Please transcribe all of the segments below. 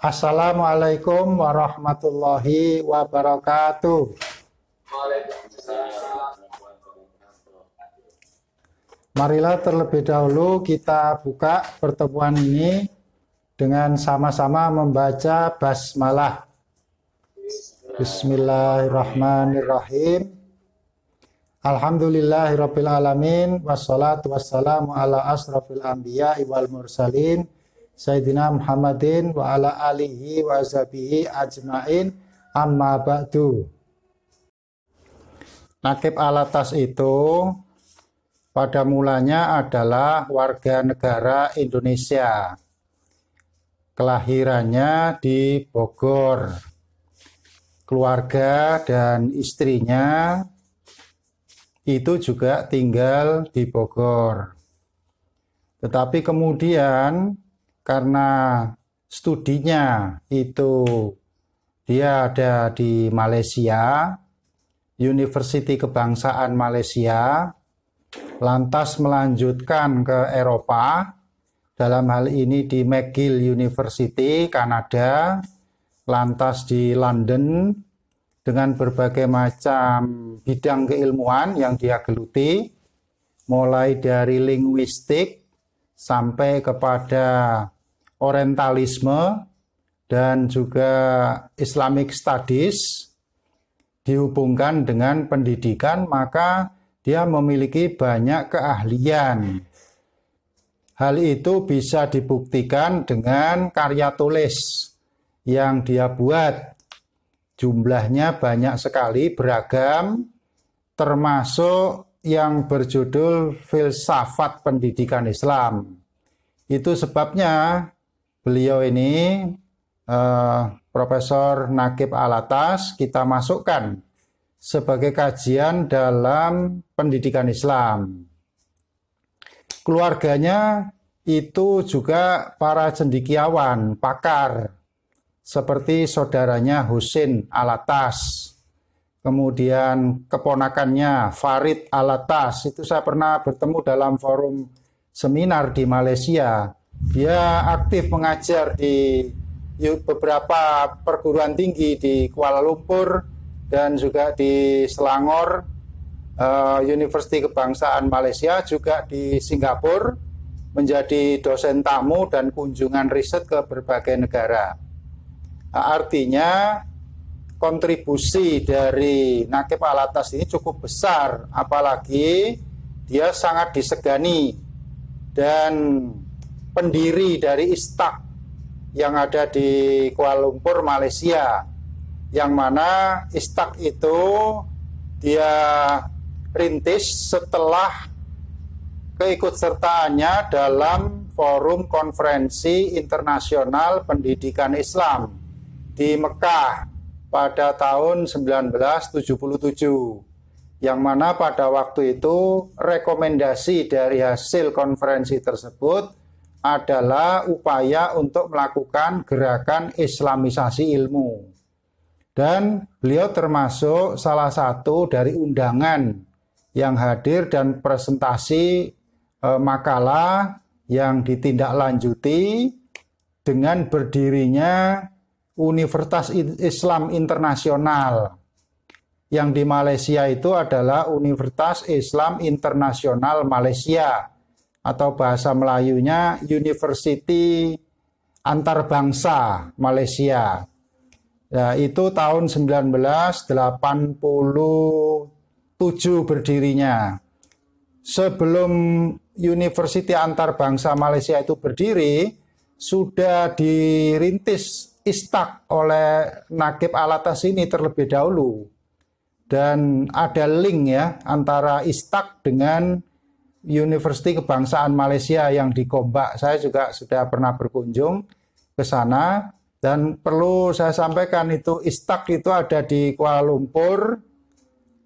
Assalamualaikum warahmatullahi wabarakatuh. Marilah terlebih dahulu kita buka pertemuan ini dengan sama-sama membaca basmalah. Bismillahirrahmanirrahim. Alhamdulillahirabbil alamin wassalatu wassalamu ala asrofil anbiya wal mursalin Sayyidina Muhammadin wa ala alihi wa ashabihi ajmain amma ba'du. Nakib alatas itu pada mulanya adalah warga negara Indonesia. Kelahirannya di Bogor. Keluarga dan istrinya itu juga tinggal di Bogor. Tetapi kemudian karena studinya itu dia ada di Malaysia, University Kebangsaan Malaysia, lantas melanjutkan ke Eropa, dalam hal ini di McGill University, Kanada, lantas di London, dengan berbagai macam bidang keilmuan yang dia geluti, mulai dari linguistik sampai kepada orientalisme dan juga Islamic Studies dihubungkan dengan pendidikan maka dia memiliki banyak keahlian. Hal itu bisa dibuktikan dengan karya tulis yang dia buat. Jumlahnya banyak sekali, beragam, termasuk yang berjudul Filsafat Pendidikan Islam. Itu sebabnya beliau ini uh, Profesor Nakib Alatas kita masukkan sebagai kajian dalam pendidikan Islam. Keluarganya itu juga para cendikiawan, pakar, seperti saudaranya Husin Alatas. Kemudian keponakannya Farid Alatas, itu saya pernah bertemu dalam forum seminar di Malaysia dia aktif mengajar di beberapa perguruan tinggi di Kuala Lumpur dan juga di Selangor, eh, University Kebangsaan Malaysia, juga di Singapura, menjadi dosen tamu dan kunjungan riset ke berbagai negara. Nah, artinya kontribusi dari Nakib Alatas ini cukup besar, apalagi dia sangat disegani dan pendiri dari Istak yang ada di Kuala Lumpur, Malaysia. Yang mana Istak itu dia rintis setelah keikutsertaannya dalam forum konferensi internasional pendidikan Islam di Mekah pada tahun 1977 yang mana pada waktu itu rekomendasi dari hasil konferensi tersebut adalah upaya untuk melakukan gerakan islamisasi ilmu. Dan beliau termasuk salah satu dari undangan yang hadir dan presentasi eh, makalah yang ditindaklanjuti dengan berdirinya Universitas Islam Internasional yang di Malaysia itu adalah Universitas Islam Internasional Malaysia atau bahasa Melayunya University Antarbangsa Malaysia. Ya, itu tahun 1987 berdirinya. Sebelum University Antarbangsa Malaysia itu berdiri, sudah dirintis istak oleh Nakib Alatas ini terlebih dahulu. Dan ada link ya antara istak dengan University Kebangsaan Malaysia yang di Kombak Saya juga sudah pernah berkunjung ke sana dan perlu saya sampaikan itu Istak itu ada di Kuala Lumpur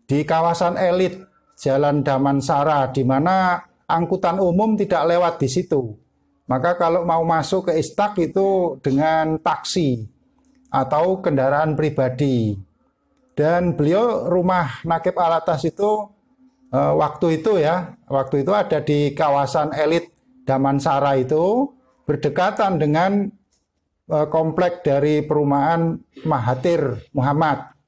di kawasan elit Jalan Damansara di mana angkutan umum tidak lewat di situ. Maka kalau mau masuk ke Istak itu dengan taksi atau kendaraan pribadi. Dan beliau rumah Nakib Alatas itu Eh, waktu itu ya, waktu itu ada di kawasan elit Damansara itu berdekatan dengan eh, komplek dari perumahan Mahathir Muhammad.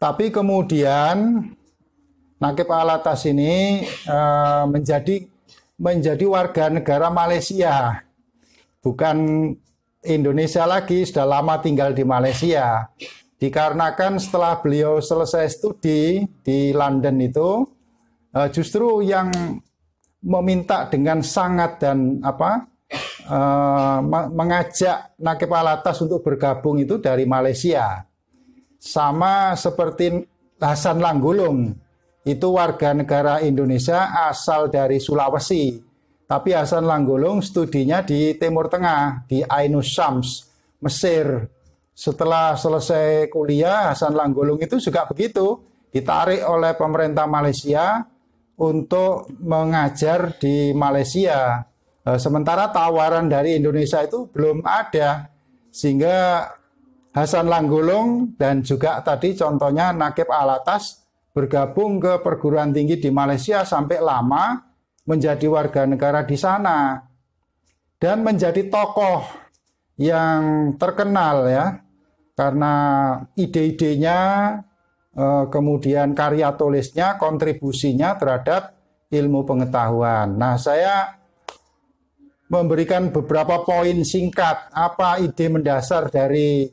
Tapi kemudian Nakib Alatas ini eh, menjadi menjadi warga negara Malaysia, bukan Indonesia lagi. Sudah lama tinggal di Malaysia. Dikarenakan setelah beliau selesai studi di London itu, eh, justru yang meminta dengan sangat dan apa eh, mengajak Nakib Alatas untuk bergabung itu dari Malaysia. Sama seperti Hasan Langgulung, itu warga negara Indonesia asal dari Sulawesi. Tapi Hasan Langgulung studinya di Timur Tengah, di Ainu Syams, Mesir setelah selesai kuliah Hasan Langgolung itu juga begitu ditarik oleh pemerintah Malaysia untuk mengajar di Malaysia. Eh, sementara tawaran dari Indonesia itu belum ada sehingga Hasan Langgulung dan juga tadi contohnya Nakib Alatas bergabung ke perguruan tinggi di Malaysia sampai lama menjadi warga negara di sana dan menjadi tokoh yang terkenal ya karena ide-idenya, eh, kemudian karya tulisnya, kontribusinya terhadap ilmu pengetahuan. Nah, saya memberikan beberapa poin singkat apa ide mendasar dari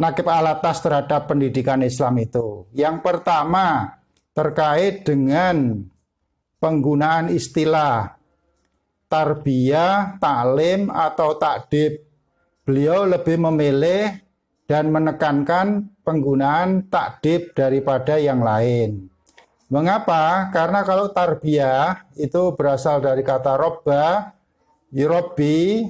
Nakib Alatas terhadap pendidikan Islam itu. Yang pertama terkait dengan penggunaan istilah tarbiyah, taklim atau takdib beliau lebih memilih dan menekankan penggunaan takdib daripada yang lain. Mengapa? Karena kalau tarbiyah itu berasal dari kata robba, yurobi,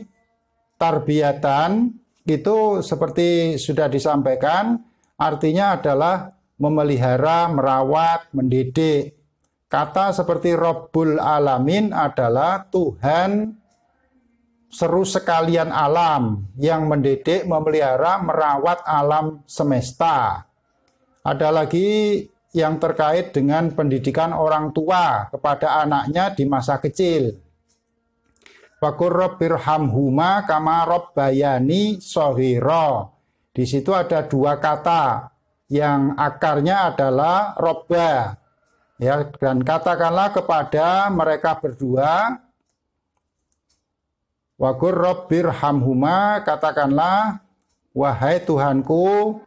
tarbiyatan, itu seperti sudah disampaikan, artinya adalah memelihara, merawat, mendidik. Kata seperti robbul Alamin adalah Tuhan seru sekalian alam yang mendidik, memelihara, merawat alam semesta. Ada lagi yang terkait dengan pendidikan orang tua kepada anaknya di masa kecil. Wakur huma kama bayani sohiro. Di situ ada dua kata yang akarnya adalah robba. Ya, dan katakanlah kepada mereka berdua, Wa rabbir hamhuma katakanlah wahai Tuhanku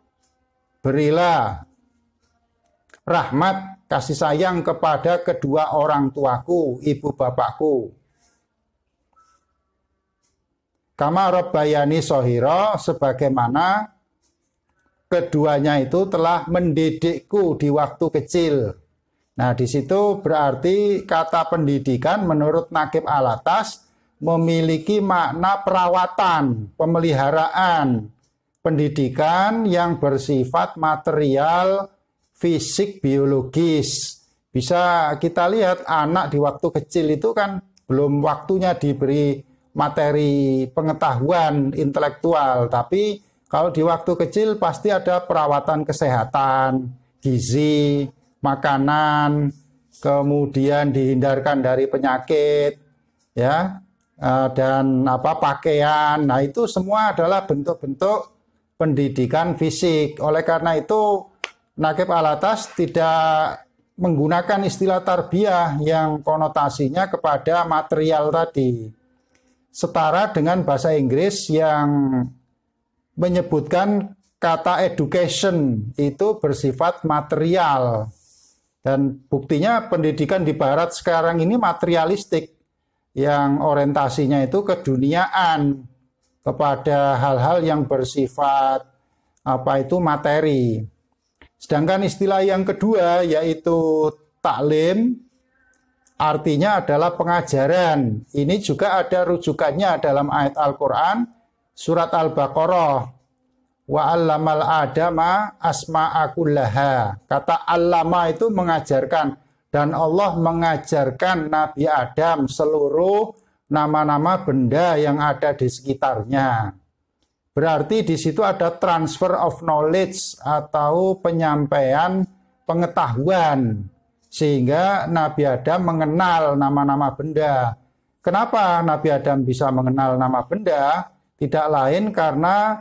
berilah rahmat kasih sayang kepada kedua orang tuaku, ibu bapakku. Kama Rabbayani Sohiro sebagaimana keduanya itu telah mendidikku di waktu kecil. Nah, di situ berarti kata pendidikan menurut Nakib Alatas memiliki makna perawatan, pemeliharaan, pendidikan yang bersifat material, fisik, biologis. Bisa kita lihat anak di waktu kecil itu kan belum waktunya diberi materi pengetahuan intelektual, tapi kalau di waktu kecil pasti ada perawatan kesehatan, gizi, makanan, kemudian dihindarkan dari penyakit, ya Eh, dan apa pakaian. Nah, itu semua adalah bentuk-bentuk pendidikan fisik. Oleh karena itu Nakib Alatas tidak menggunakan istilah tarbiyah yang konotasinya kepada material tadi. Setara dengan bahasa Inggris yang menyebutkan kata education itu bersifat material. Dan buktinya pendidikan di barat sekarang ini materialistik yang orientasinya itu keduniaan kepada hal-hal yang bersifat apa itu materi. Sedangkan istilah yang kedua yaitu taklim artinya adalah pengajaran. Ini juga ada rujukannya dalam ayat Al-Qur'an surat Al-Baqarah. Wa allamal adama asma'a kullaha. Kata allama itu mengajarkan dan Allah mengajarkan Nabi Adam seluruh nama-nama benda yang ada di sekitarnya. Berarti di situ ada transfer of knowledge atau penyampaian pengetahuan sehingga Nabi Adam mengenal nama-nama benda. Kenapa Nabi Adam bisa mengenal nama benda? Tidak lain karena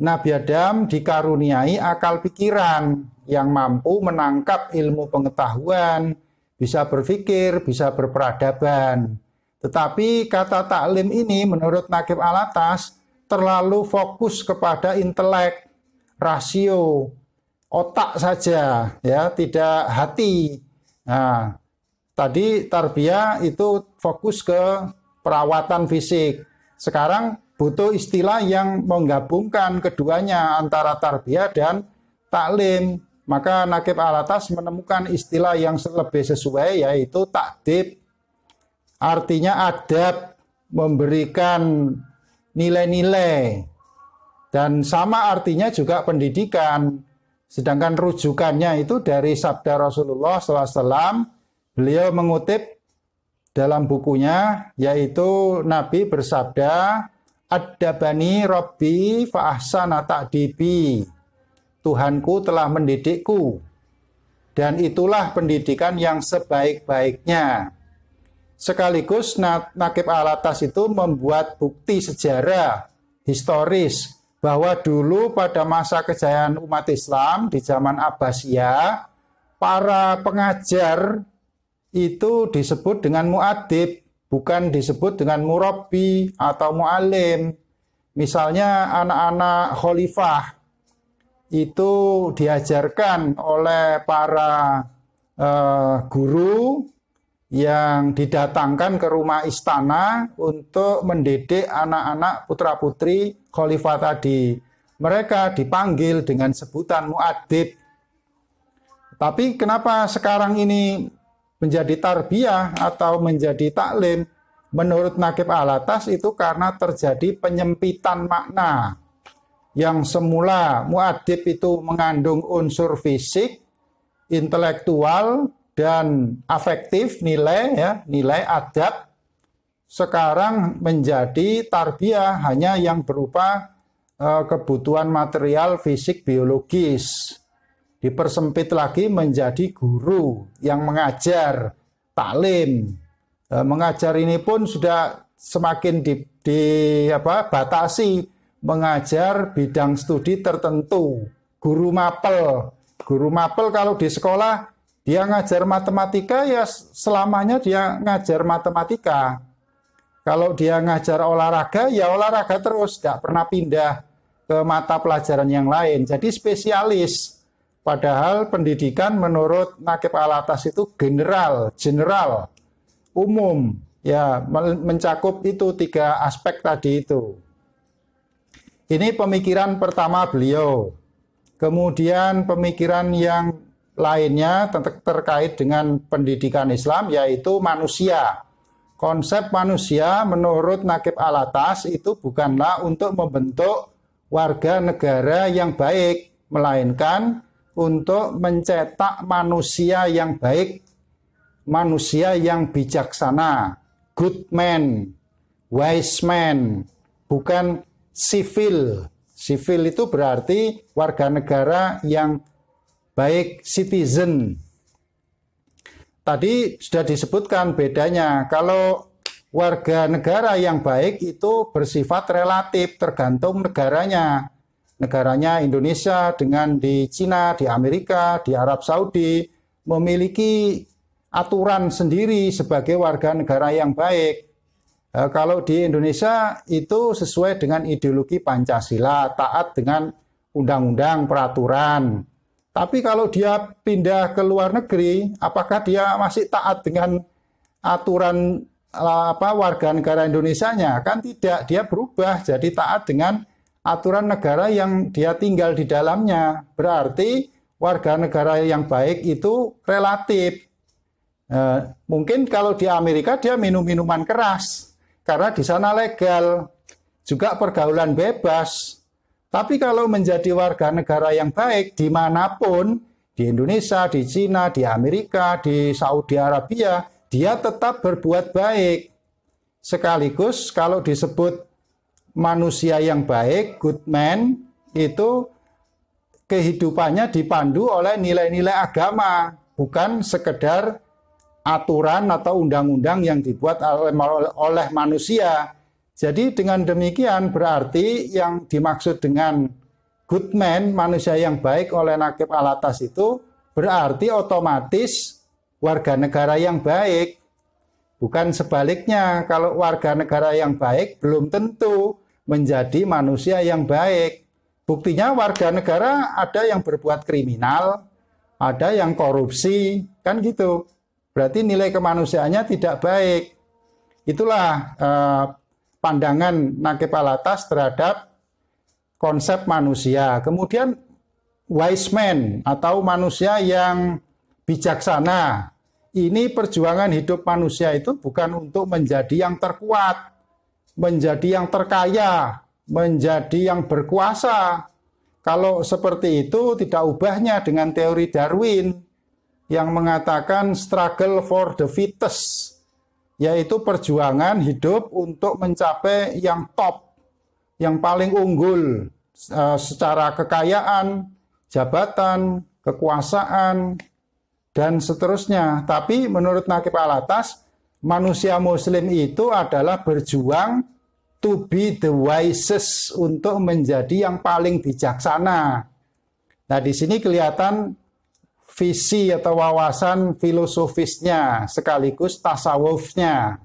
Nabi Adam dikaruniai akal pikiran yang mampu menangkap ilmu pengetahuan, bisa berpikir, bisa berperadaban. Tetapi kata taklim ini menurut Nakib Alatas terlalu fokus kepada intelek, rasio, otak saja, ya tidak hati. Nah, tadi tarbiyah itu fokus ke perawatan fisik. Sekarang butuh istilah yang menggabungkan keduanya antara tarbiyah dan taklim. Maka Nakib Alatas menemukan istilah yang lebih sesuai yaitu takdib. Artinya adab memberikan nilai-nilai dan sama artinya juga pendidikan. Sedangkan rujukannya itu dari sabda Rasulullah SAW, beliau mengutip dalam bukunya yaitu Nabi bersabda, Adabani Robbi fa'ahsana ta'dibi. Tuhanku telah mendidikku, dan itulah pendidikan yang sebaik-baiknya. Sekaligus nakib alatas itu membuat bukti sejarah historis bahwa dulu pada masa kejayaan umat Islam di zaman Abbasiyah, para pengajar itu disebut dengan muadib, bukan disebut dengan murabi atau mualim. Misalnya anak-anak khalifah itu diajarkan oleh para uh, guru yang didatangkan ke rumah istana untuk mendidik anak-anak putra-putri khalifah tadi. Mereka dipanggil dengan sebutan muadib. Tapi kenapa sekarang ini menjadi tarbiyah atau menjadi taklim? Menurut Nakib Alatas itu karena terjadi penyempitan makna yang semula muadib itu mengandung unsur fisik, intelektual dan afektif nilai ya, nilai adab sekarang menjadi tarbiyah hanya yang berupa e, kebutuhan material fisik biologis. Dipersempit lagi menjadi guru yang mengajar, taklim. e, mengajar ini pun sudah semakin dibatasi. di mengajar bidang studi tertentu. Guru mapel, guru mapel kalau di sekolah dia ngajar matematika ya selamanya dia ngajar matematika. Kalau dia ngajar olahraga ya olahraga terus, tidak pernah pindah ke mata pelajaran yang lain. Jadi spesialis. Padahal pendidikan menurut Nakib Alatas itu general, general, umum, ya mencakup itu tiga aspek tadi itu. Ini pemikiran pertama beliau. Kemudian pemikiran yang lainnya tentang terkait dengan pendidikan Islam yaitu manusia. Konsep manusia menurut Nakib Alatas itu bukanlah untuk membentuk warga negara yang baik, melainkan untuk mencetak manusia yang baik, manusia yang bijaksana, good man, wise man, bukan sivil. Sivil itu berarti warga negara yang baik citizen. Tadi sudah disebutkan bedanya. Kalau warga negara yang baik itu bersifat relatif tergantung negaranya. Negaranya Indonesia dengan di Cina, di Amerika, di Arab Saudi memiliki aturan sendiri sebagai warga negara yang baik Eh, kalau di Indonesia itu sesuai dengan ideologi Pancasila, taat dengan undang-undang, peraturan. Tapi kalau dia pindah ke luar negeri, apakah dia masih taat dengan aturan eh, apa warga negara Indonesia-nya? Kan tidak, dia berubah jadi taat dengan aturan negara yang dia tinggal di dalamnya. Berarti warga negara yang baik itu relatif. E, mungkin kalau di Amerika dia minum minuman keras, karena di sana legal, juga pergaulan bebas. Tapi kalau menjadi warga negara yang baik dimanapun, di Indonesia, di Cina, di Amerika, di Saudi Arabia, dia tetap berbuat baik. Sekaligus kalau disebut manusia yang baik, good man, itu kehidupannya dipandu oleh nilai-nilai agama, bukan sekedar aturan atau undang-undang yang dibuat oleh, manusia. Jadi dengan demikian berarti yang dimaksud dengan good man, manusia yang baik oleh nakib alatas itu berarti otomatis warga negara yang baik. Bukan sebaliknya, kalau warga negara yang baik belum tentu menjadi manusia yang baik. Buktinya warga negara ada yang berbuat kriminal, ada yang korupsi, kan gitu. Berarti nilai kemanusiaannya tidak baik. Itulah eh, pandangan Nakepalatas terhadap konsep manusia. Kemudian wise man atau manusia yang bijaksana. Ini perjuangan hidup manusia itu bukan untuk menjadi yang terkuat, menjadi yang terkaya, menjadi yang berkuasa. Kalau seperti itu tidak ubahnya dengan teori Darwin yang mengatakan struggle for the fittest, yaitu perjuangan hidup untuk mencapai yang top, yang paling unggul eh, secara kekayaan, jabatan, kekuasaan, dan seterusnya. Tapi menurut Nakib Alatas, manusia muslim itu adalah berjuang to be the wisest untuk menjadi yang paling bijaksana. Nah, di sini kelihatan visi atau wawasan filosofisnya sekaligus tasawufnya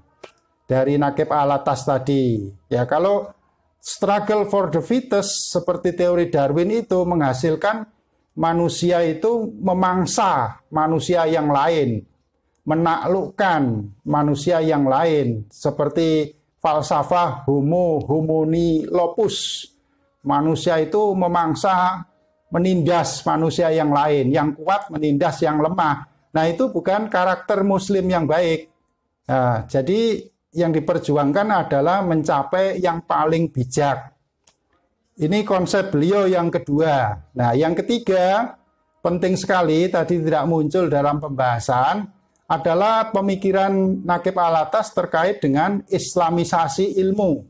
dari nakib alatas tadi. Ya, kalau struggle for the fittest seperti teori Darwin itu menghasilkan manusia itu memangsa manusia yang lain, menaklukkan manusia yang lain seperti falsafah homo homini lopus. Manusia itu memangsa menindas manusia yang lain, yang kuat menindas yang lemah. Nah itu bukan karakter Muslim yang baik. Nah, jadi yang diperjuangkan adalah mencapai yang paling bijak. Ini konsep beliau yang kedua. Nah yang ketiga penting sekali tadi tidak muncul dalam pembahasan adalah pemikiran Nakib Alatas terkait dengan islamisasi ilmu.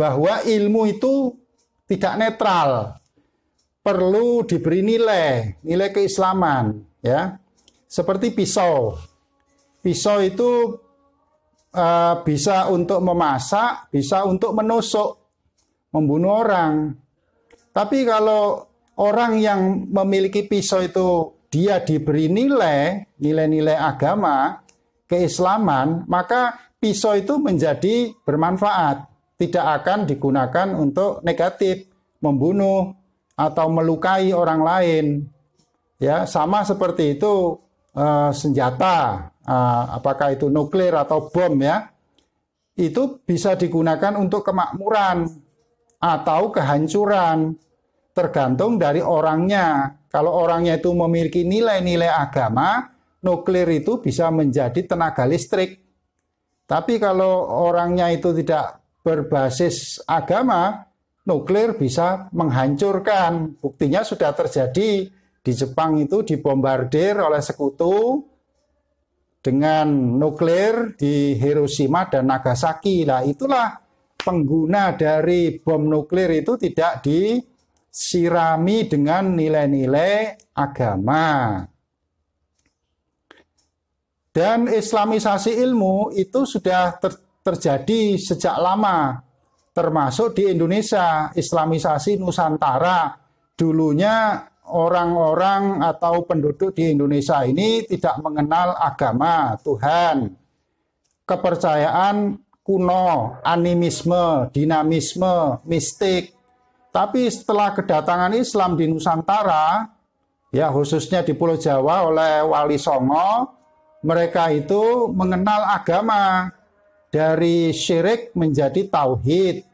Bahwa ilmu itu tidak netral. Perlu diberi nilai, nilai keislaman, ya. Seperti pisau. Pisau itu uh, bisa untuk memasak, bisa untuk menusuk, membunuh orang. Tapi kalau orang yang memiliki pisau itu dia diberi nilai, nilai-nilai agama, keislaman, maka pisau itu menjadi bermanfaat tidak akan digunakan untuk negatif, membunuh atau melukai orang lain. Ya, sama seperti itu uh, senjata, uh, apakah itu nuklir atau bom ya, itu bisa digunakan untuk kemakmuran atau kehancuran, tergantung dari orangnya. Kalau orangnya itu memiliki nilai-nilai agama, nuklir itu bisa menjadi tenaga listrik. Tapi kalau orangnya itu tidak berbasis agama, nuklir bisa menghancurkan. Buktinya sudah terjadi di Jepang itu dibombardir oleh sekutu dengan nuklir di Hiroshima dan Nagasaki. Lah itulah pengguna dari bom nuklir itu tidak disirami dengan nilai-nilai agama. Dan islamisasi ilmu itu sudah ter terjadi sejak lama, termasuk di Indonesia, Islamisasi Nusantara. Dulunya orang-orang atau penduduk di Indonesia ini tidak mengenal agama Tuhan, kepercayaan kuno, animisme, dinamisme, mistik. Tapi setelah kedatangan Islam di Nusantara, ya khususnya di Pulau Jawa oleh Wali Songo, mereka itu mengenal agama, dari syirik menjadi tauhid,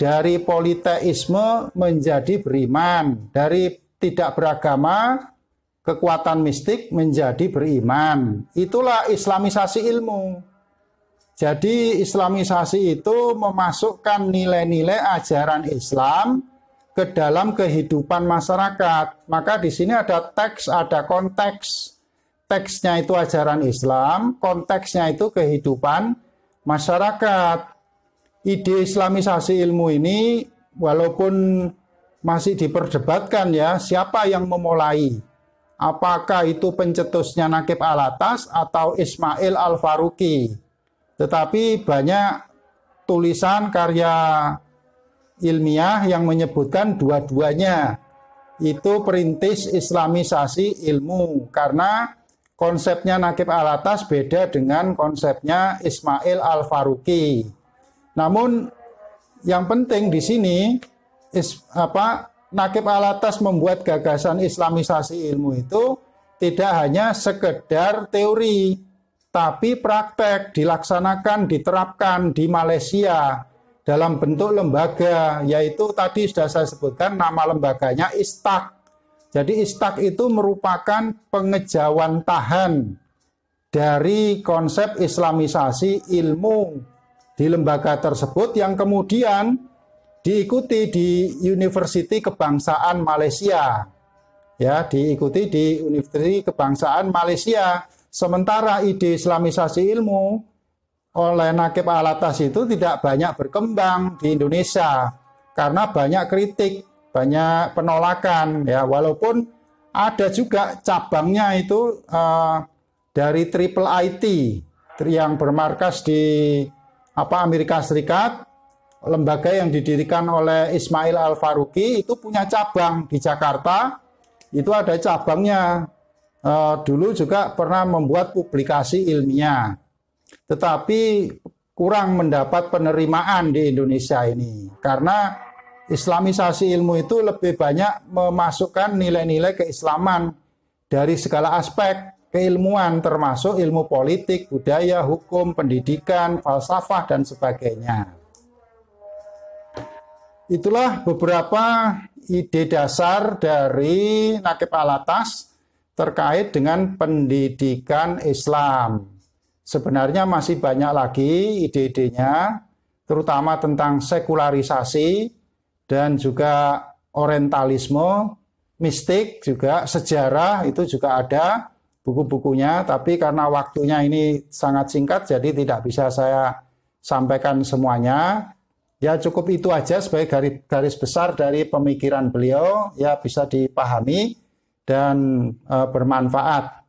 dari politeisme menjadi beriman, dari tidak beragama kekuatan mistik menjadi beriman. Itulah islamisasi ilmu. Jadi islamisasi itu memasukkan nilai-nilai ajaran Islam ke dalam kehidupan masyarakat. Maka di sini ada teks, ada konteks. Teksnya itu ajaran Islam, konteksnya itu kehidupan masyarakat. Ide Islamisasi ilmu ini walaupun masih diperdebatkan ya, siapa yang memulai? Apakah itu pencetusnya Nakib Alatas atau Ismail Al-Faruqi? Tetapi banyak tulisan karya ilmiah yang menyebutkan dua-duanya itu perintis islamisasi ilmu karena konsepnya Nakib Alatas beda dengan konsepnya Ismail Al Faruqi. Namun yang penting di sini is, apa Nakib Al membuat gagasan Islamisasi ilmu itu tidak hanya sekedar teori, tapi praktek dilaksanakan, diterapkan di Malaysia dalam bentuk lembaga, yaitu tadi sudah saya sebutkan nama lembaganya ISTAK jadi istak itu merupakan pengejawan tahan dari konsep islamisasi ilmu di lembaga tersebut yang kemudian diikuti di Universiti Kebangsaan Malaysia. Ya, diikuti di Universiti Kebangsaan Malaysia. Sementara ide islamisasi ilmu oleh Nakib Alatas itu tidak banyak berkembang di Indonesia karena banyak kritik banyak penolakan ya walaupun ada juga cabangnya itu uh, dari Triple IT yang bermarkas di apa Amerika Serikat lembaga yang didirikan oleh Ismail Al Faruqi itu punya cabang di Jakarta itu ada cabangnya uh, dulu juga pernah membuat publikasi ilmiah tetapi kurang mendapat penerimaan di Indonesia ini karena Islamisasi ilmu itu lebih banyak memasukkan nilai-nilai keislaman dari segala aspek keilmuan termasuk ilmu politik, budaya, hukum, pendidikan, falsafah dan sebagainya. Itulah beberapa ide dasar dari Nakib Alatas terkait dengan pendidikan Islam. Sebenarnya masih banyak lagi ide-idenya, terutama tentang sekularisasi, dan juga orientalisme, mistik juga, sejarah itu juga ada buku-bukunya, tapi karena waktunya ini sangat singkat, jadi tidak bisa saya sampaikan semuanya. Ya cukup itu aja sebagai garis, garis besar dari pemikiran beliau, ya bisa dipahami dan e, bermanfaat.